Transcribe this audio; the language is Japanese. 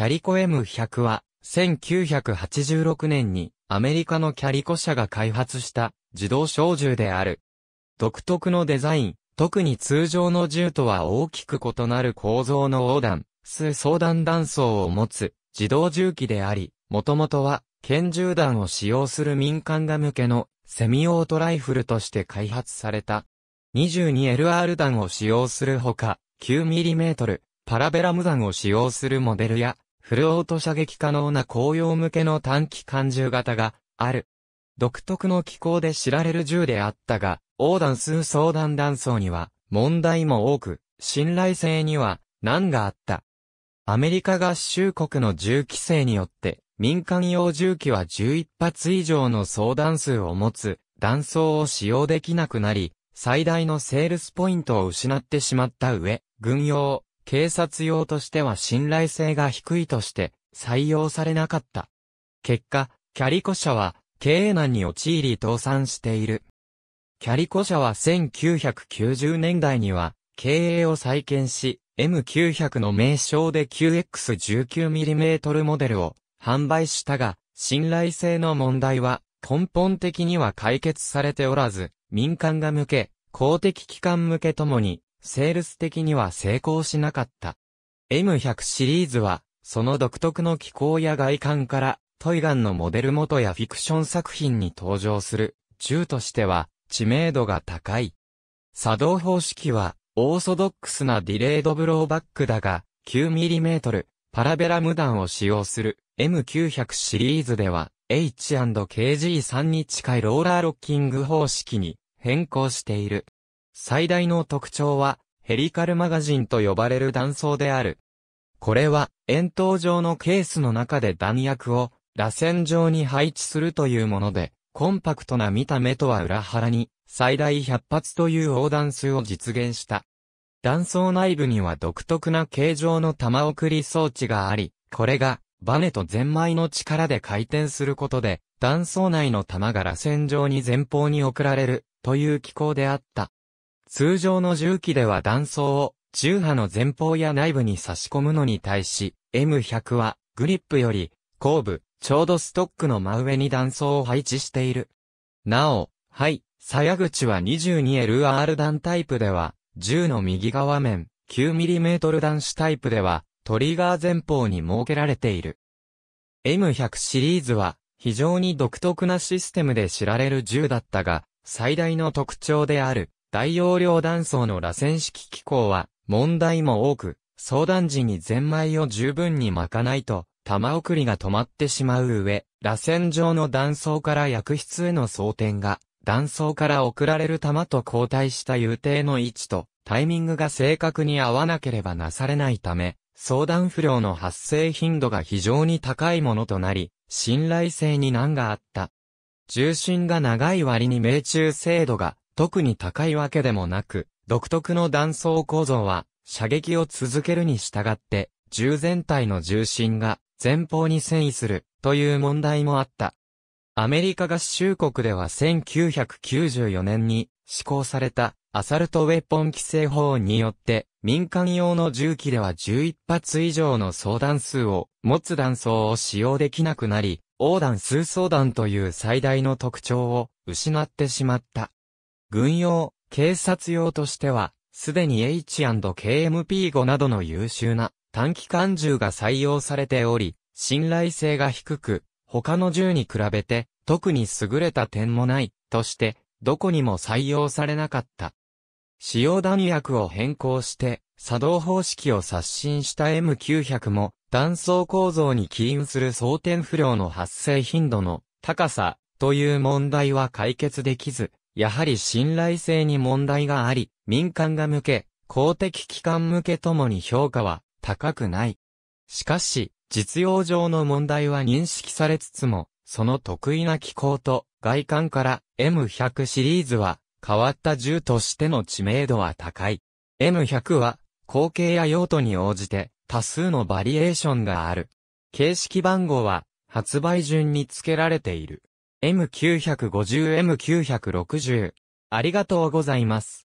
キャリコ M100 は、1986年にアメリカのキャリコ社が開発した自動小銃である。独特のデザイン、特に通常の銃とは大きく異なる構造の横断、数相弾弾層を持つ自動銃機であり、もともとは拳銃弾を使用する民間が向けのセミオートライフルとして開発された。22LR 弾を使用するほか、9mm パラベラム弾を使用するモデルや、フルオート射撃可能な紅葉向けの短期貫銃型がある。独特の機構で知られる銃であったが、横断数相談断層には問題も多く、信頼性には難があった。アメリカ合衆国の銃規制によって、民間用銃器は11発以上の相談数を持つ断層を使用できなくなり、最大のセールスポイントを失ってしまった上、軍用、警察用としては信頼性が低いとして採用されなかった。結果、キャリコ社は経営難に陥り倒産している。キャリコ社は1990年代には経営を再建し、M900 の名称で QX19mm モデルを販売したが、信頼性の問題は根本的には解決されておらず、民間が向け、公的機関向けともにセールス的には成功しなかった。M100 シリーズは、その独特の気候や外観から、トイガンのモデル元やフィクション作品に登場する、銃としては、知名度が高い。作動方式は、オーソドックスなディレイドブローバックだが、9mm、パラベラム弾を使用する M900 シリーズでは、H&KG3 に近いローラーロッキング方式に変更している。最大の特徴は、ヘリカルマガジンと呼ばれる弾倉である。これは、円筒状のケースの中で弾薬を、螺旋状に配置するというもので、コンパクトな見た目とは裏腹に、最大100発という横断数を実現した。弾倉内部には独特な形状の弾送り装置があり、これが、バネとゼンマイの力で回転することで、弾倉内の弾が螺旋状に前方に送られる、という機構であった。通常の銃器では弾倉を銃波の前方や内部に差し込むのに対し、M100 はグリップより後部、ちょうどストックの真上に弾倉を配置している。なお、はい、鞘口は 22LR 弾タイプでは、銃の右側面、9mm 弾子タイプでは、トリガー前方に設けられている。M100 シリーズは、非常に独特なシステムで知られる銃だったが、最大の特徴である、大容量断層の螺旋式機構は、問題も多く、相談時にゼンマイを十分に巻かないと、玉送りが止まってしまう上、螺旋状の断層から薬室への装填が、断層から送られる玉と交代した予定の位置と、タイミングが正確に合わなければなされないため、相談不良の発生頻度が非常に高いものとなり、信頼性に難があった。重心が長い割に命中精度が特に高いわけでもなく、独特の断層構造は、射撃を続けるに従って、銃全体の重心が前方に遷移するという問題もあった。アメリカ合衆国では1994年に施行されたアサルトウェポン規制法によって民間用の銃器では11発以上の相弾数を持つ弾層を使用できなくなり、横断数相弾という最大の特徴を失ってしまった。軍用、警察用としては、すでに H&KMP5 などの優秀な短期間銃が採用されており、信頼性が低く、他の銃に比べて特に優れた点もないとして、どこにも採用されなかった。使用弾薬を変更して、作動方式を刷新した M900 も、断層構造に起因する装填不良の発生頻度の高さという問題は解決できず、やはり信頼性に問題があり、民間が向け、公的機関向けともに評価は高くない。しかし、実用上の問題は認識されつつも、その得意な機構と外観から M100 シリーズは変わった銃としての知名度は高い。M100 は口径や用途に応じて多数のバリエーションがある。形式番号は発売順に付けられている。M950M960。ありがとうございます。